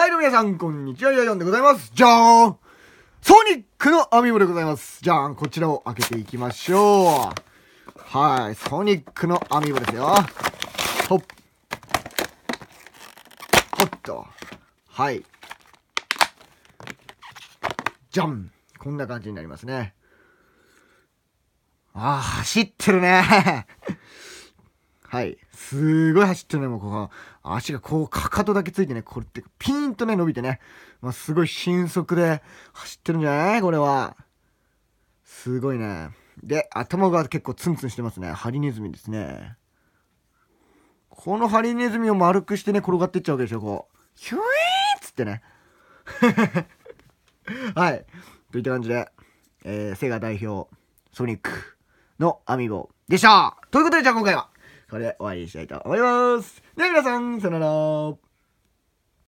はい、どうも皆さん、こんにちは、ヤヨンでございます。じゃーんソニックのアミボでございます。じゃーんこちらを開けていきましょう。はい、ソニックのアミボですよ。ほっ。ほっと。はい。じゃんこんな感じになりますね。ああ、走ってるね。はい。すごい走ってるね、もうここ。足がこう、かかとだけついてね、これってピーンとね、伸びてね。まあ、すごい新速で走ってるんじゃないこれは。すごいね。で、頭が結構ツンツンしてますね。ハリネズミですね。このハリネズミを丸くしてね、転がっていっちゃうわけでしょ、こう。ヒュイーっつってね。はい。といった感じで、えー、セガ代表、ソニックのアミボでしたということで、じゃあ今回は、これで終わりにしたいと思います。では皆さん、さよなら。